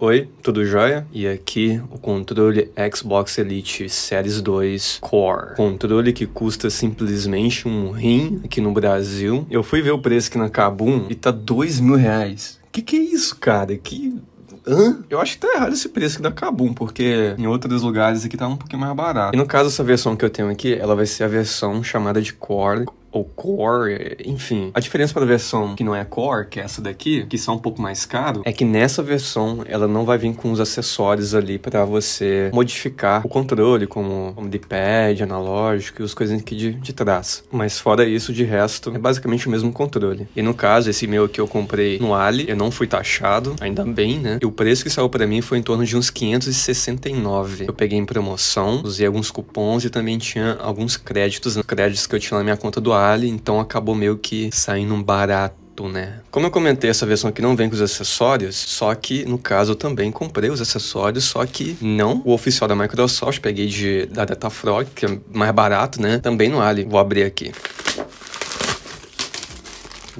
Oi, tudo jóia? E aqui o controle Xbox Elite Series 2 Core. Controle que custa simplesmente um rim aqui no Brasil. Eu fui ver o preço aqui na Kabum e tá dois mil reais. Que que é isso, cara? Que... Hã? Eu acho que tá errado esse preço aqui da Kabum, porque em outros lugares aqui tá um pouquinho mais barato. E no caso, essa versão que eu tenho aqui, ela vai ser a versão chamada de Core ou Core, enfim. A diferença para a versão que não é Core, que é essa daqui, que está é um pouco mais caro, é que nessa versão ela não vai vir com os acessórios ali para você modificar o controle, como, como D-pad, analógico e as coisas aqui de, de trás. Mas fora isso, de resto, é basicamente o mesmo controle. E no caso, esse meu que eu comprei no Ali, eu não fui taxado, ainda bem, né? E o preço que saiu para mim foi em torno de uns 569. Eu peguei em promoção, usei alguns cupons e também tinha alguns créditos, né? créditos que eu tinha na minha conta do Ali detalhe, então acabou meio que saindo um barato. Né? Como eu comentei, essa versão aqui não vem com os acessórios, só que no caso eu também comprei os acessórios, só que não o oficial da Microsoft, peguei de, da Datafrog, que é mais barato, né? Também no Ali. Vou abrir aqui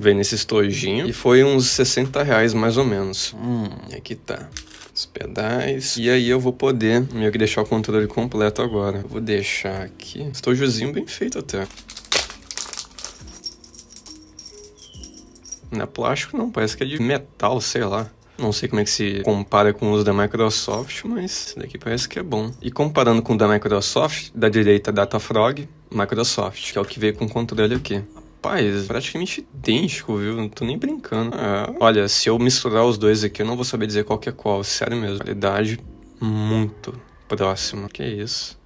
vem nesse estojinho e foi uns 60 reais mais ou menos. Hum, aqui tá. Os pedais. E aí eu vou poder meio que deixar o controle completo agora. Vou deixar aqui. Estojozinho bem feito até. Não é plástico não, parece que é de metal, sei lá. Não sei como é que se compara com os da Microsoft, mas esse daqui parece que é bom. E comparando com o da Microsoft, da direita Datafrog, Microsoft, que é o que veio com o controle aqui. Rapaz, praticamente idêntico, viu? Não tô nem brincando. É, olha, se eu misturar os dois aqui, eu não vou saber dizer qual que é qual, sério mesmo. Qualidade muito próxima. Que isso.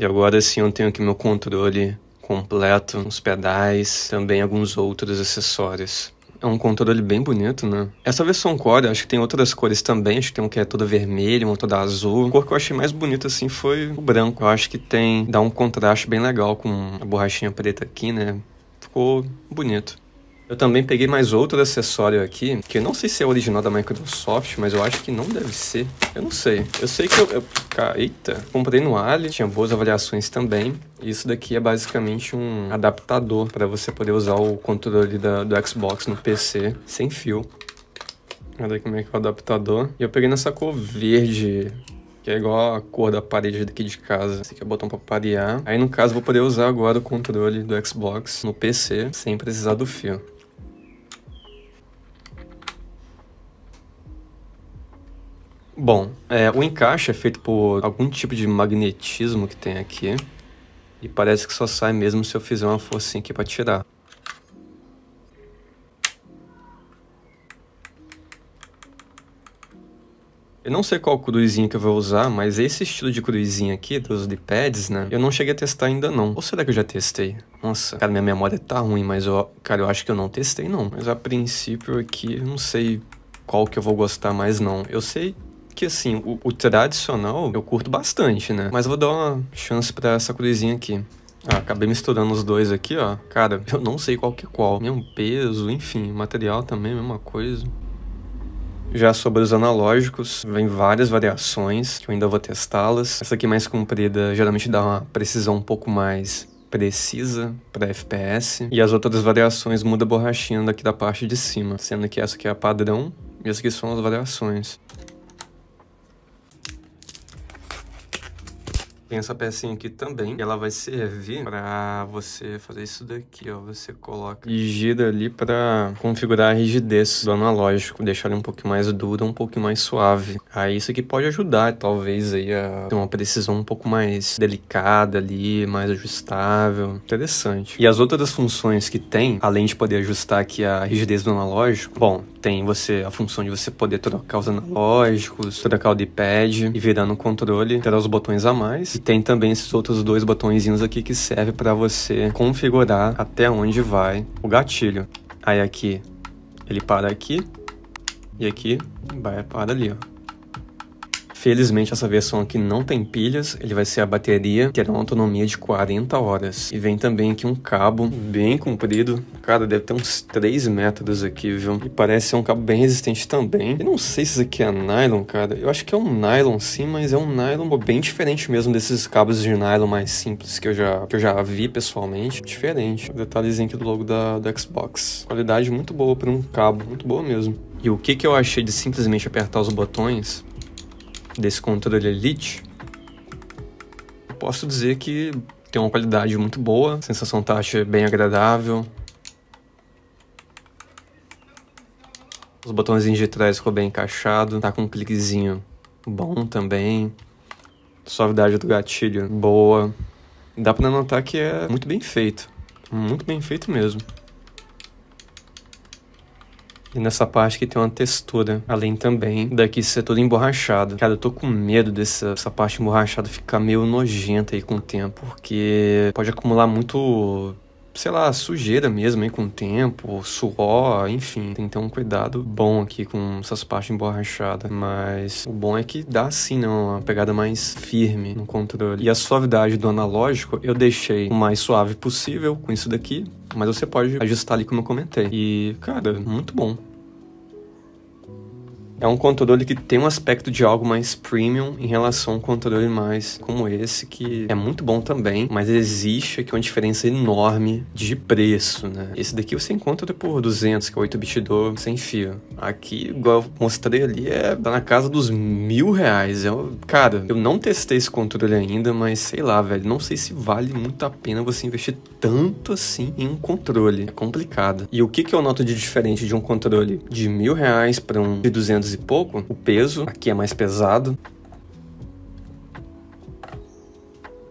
E agora sim eu tenho aqui meu controle completo, os pedais, também alguns outros acessórios. É um controle bem bonito, né? Essa versão Core, acho que tem outras cores também. Acho que tem um que é todo vermelho, uma toda azul. A cor que eu achei mais bonita, assim, foi o branco. Eu acho que tem... Dá um contraste bem legal com a borrachinha preta aqui, né? Ficou bonito. Eu também peguei mais outro acessório aqui, que eu não sei se é original da Microsoft, mas eu acho que não deve ser. Eu não sei. Eu sei que eu... eu eita! Comprei no Ali, tinha boas avaliações também. Isso daqui é basicamente um adaptador para você poder usar o controle da, do Xbox no PC sem fio. Olha como é que é o adaptador. E eu peguei nessa cor verde que é igual a cor da parede daqui de casa. Esse aqui é o botão pra parear. Aí, no caso, vou poder usar agora o controle do Xbox no PC, sem precisar do fio. Bom, é, o encaixe é feito por algum tipo de magnetismo que tem aqui. E parece que só sai mesmo se eu fizer uma forcinha aqui para tirar. Eu não sei qual cruzinha que eu vou usar, mas esse estilo de cruzinha aqui, dos de pads, né? Eu não cheguei a testar ainda não. Ou será que eu já testei? Nossa, cara, minha memória tá ruim, mas eu, cara, eu acho que eu não testei não. Mas a princípio aqui, eu não sei qual que eu vou gostar mais não. Eu sei que assim, o, o, tradicional eu curto bastante, né? Mas vou dar uma chance pra essa cruzinha aqui. Ah, acabei misturando os dois aqui, ó. Cara, eu não sei qual que é qual. Mesmo peso, enfim, material também, mesma coisa. Já sobre os analógicos, vem várias variações, que eu ainda vou testá-las. Essa aqui mais comprida geralmente dá uma precisão um pouco mais precisa para FPS. E as outras variações muda a borrachinha daqui da parte de cima, sendo que essa aqui é a padrão e essas aqui são as variações. Tem essa pecinha aqui também, ela vai servir para você fazer isso daqui, ó. Você coloca e gira ali para configurar a rigidez do analógico, deixar ele um pouco mais duro, um pouco mais suave. Aí isso aqui pode ajudar, talvez, aí a ter uma precisão um pouco mais delicada ali, mais ajustável. Interessante. E as outras funções que tem, além de poder ajustar aqui a rigidez do analógico, bom, tem você a função de você poder trocar os analógicos, trocar o D-pad e virar no controle, ter os botões a mais. E tem também esses outros dois botõezinhos aqui que serve para você configurar até onde vai o gatilho. Aí aqui ele para aqui e aqui vai para ali, ó. Felizmente essa versão aqui não tem pilhas, ele vai ser a bateria, terá é uma autonomia de 40 horas. E vem também aqui um cabo bem comprido, cara, deve ter uns 3 metros aqui, viu? E parece ser um cabo bem resistente também. Eu não sei se isso aqui é nylon, cara, eu acho que é um nylon sim, mas é um nylon bem diferente mesmo desses cabos de nylon mais simples que eu já, que eu já vi pessoalmente. Diferente, detalhezinho aqui do logo da, da Xbox. Qualidade muito boa para um cabo, muito boa mesmo. E o que, que eu achei de simplesmente apertar os botões desse controle Elite, posso dizer que tem uma qualidade muito boa, sensação tátil é bem agradável. Os botões de trás ficou bem encaixado, tá com um cliquezinho bom também. Suavidade do gatilho boa. Dá para notar que é muito bem feito. Muito bem feito mesmo. E nessa parte que tem uma textura. Além também daqui ser todo emborrachado. Cara, eu tô com medo dessa essa parte emborrachada ficar meio nojenta aí com o tempo. Porque pode acumular muito sei lá, sujeira mesmo, aí com o tempo, suor, enfim. Tem que ter um cuidado bom aqui com essas partes emborrachadas. Mas o bom é que dá assim, não, né, uma pegada mais firme no controle. E a suavidade do analógico eu deixei o mais suave possível com isso daqui. Mas você pode ajustar ali como eu comentei. E, cara, muito bom é um controle que tem um aspecto de algo mais premium em relação a um controle mais como esse, que é muito bom também, mas existe aqui uma diferença enorme de preço, né? Esse daqui você encontra por 200, que é 8 bitidor sem fio. Aqui, igual eu mostrei ali, é na casa dos mil reais. Eu, cara, eu não testei esse controle ainda, mas sei lá, velho, não sei se vale muito a pena você investir tanto assim em um controle. É complicado. E o que, que eu noto de diferente de um controle de mil reais para um de 200 e pouco. O peso aqui é mais pesado.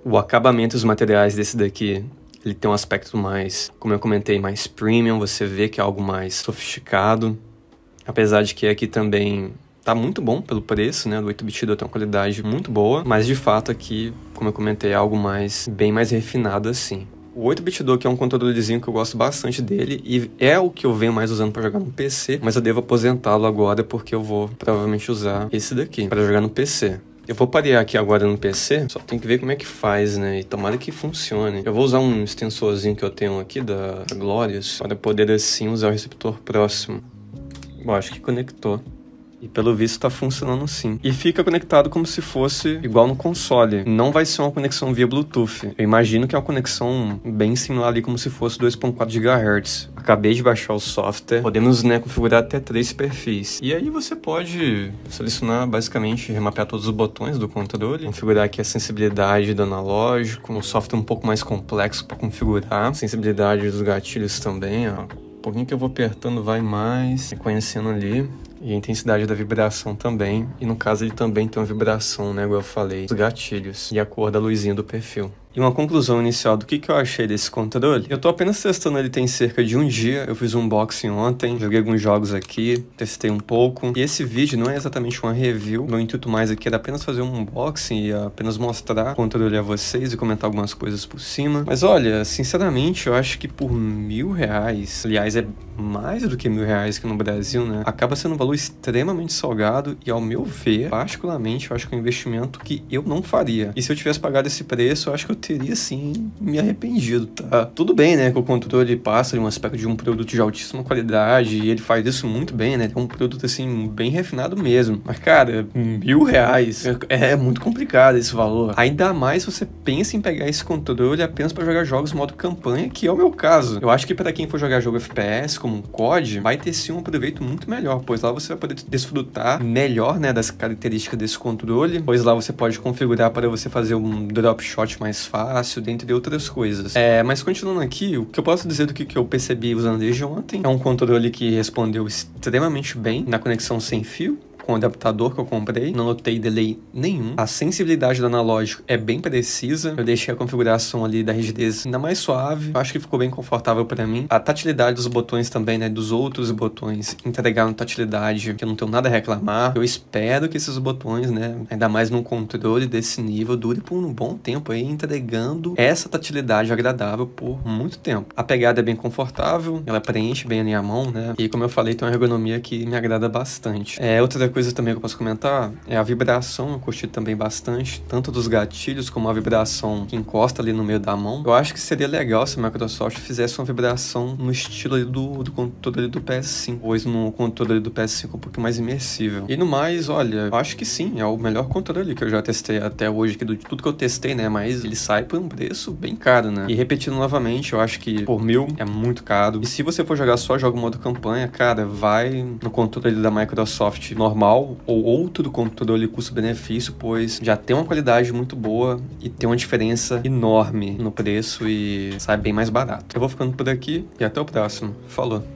O acabamento dos materiais desse daqui ele tem um aspecto mais, como eu comentei, mais premium, você vê que é algo mais sofisticado. Apesar de que aqui também tá muito bom pelo preço, né? Do 8 bitido tem uma qualidade muito boa, mas de fato aqui, como eu comentei, é algo mais bem mais refinado assim. O 8-bit que é um contadorzinho que eu gosto bastante dele e é o que eu venho mais usando para jogar no PC, mas eu devo aposentá-lo agora porque eu vou provavelmente usar esse daqui para jogar no PC. Eu vou parear aqui agora no PC, só tem que ver como é que faz, né? E tomara que funcione. Eu vou usar um extensorzinho que eu tenho aqui da Glorious para poder assim usar o receptor próximo. Bom, acho que conectou. E pelo visto está funcionando sim. E fica conectado como se fosse igual no console. Não vai ser uma conexão via Bluetooth. Eu imagino que é uma conexão bem similar ali como se fosse 2.4 GHz. Acabei de baixar o software. Podemos né, configurar até três perfis. E aí você pode selecionar basicamente remapear todos os botões do controle, configurar aqui a sensibilidade do analógico, um software um pouco mais complexo para configurar, sensibilidade dos gatilhos também, ó. Um pouquinho que eu vou apertando vai mais, reconhecendo ali e a intensidade da vibração também. E no caso ele também tem uma vibração, né, igual eu falei, os gatilhos e a cor da luzinha do perfil. E uma conclusão inicial do que, que eu achei desse controle, eu tô apenas testando ele tem cerca de um dia, eu fiz um unboxing ontem, joguei alguns jogos aqui, testei um pouco, e esse vídeo não é exatamente uma review, meu intuito mais aqui era apenas fazer um unboxing e apenas mostrar o controle a vocês e comentar algumas coisas por cima, mas olha, sinceramente eu acho que por mil reais, aliás é mais do que mil reais que no Brasil, né, acaba sendo um valor extremamente salgado e ao meu ver, particularmente, eu acho que é um investimento que eu não faria, e se eu tivesse pagado esse preço, eu acho que eu teria sim me arrependido, tá? Tudo bem, né, que o controle passa um aspecto de um produto de altíssima qualidade e ele faz isso muito bem, né? É um produto assim bem refinado mesmo. Mas cara, mil reais é, é muito complicado esse valor. Ainda mais se você pensa em pegar esse controle é apenas para jogar jogos modo campanha, que é o meu caso. Eu acho que para quem for jogar jogo FPS como um COD, vai ter sim um proveito muito melhor, pois lá você vai poder desfrutar melhor, né, das características desse controle, pois lá você pode configurar para você fazer um drop shot mais fácil, dentre outras coisas. É, mas continuando aqui, o que eu posso dizer do que, que eu percebi usando desde ontem é um controle que respondeu extremamente bem na conexão sem fio, com o adaptador que eu comprei, não notei delay nenhum. A sensibilidade do analógico é bem precisa, eu deixei a configuração ali da rigidez ainda mais suave, acho que ficou bem confortável para mim. A tatilidade dos botões também, né, dos outros botões entregaram tatilidade que eu não tenho nada a reclamar. Eu espero que esses botões, né, ainda mais num controle desse nível, dure por um bom tempo aí, entregando essa tatilidade agradável por muito tempo. A pegada é bem confortável, ela preenche bem a minha mão, né, e como eu falei, tem uma ergonomia que me agrada bastante. É, outra coisa coisa também que eu posso comentar é a vibração, eu curti também bastante, tanto dos gatilhos como a vibração que encosta ali no meio da mão. Eu acho que seria legal se a Microsoft fizesse uma vibração no estilo do, do controle do PS5, pois no controle do PS5 é um pouco mais imersível. E no mais, olha, eu acho que sim, é o melhor controle que eu já testei até hoje, aqui do, de tudo que eu testei, né? Mas ele sai por um preço bem caro, né? E repetindo novamente, eu acho que por mil é muito caro. E se você for jogar só jogo modo campanha, cara, vai no controle da Microsoft normal igual ou outro computador de custo-benefício, pois já tem uma qualidade muito boa e tem uma diferença enorme no preço e sai bem mais barato. Eu vou ficando por aqui e até o próximo. Falou!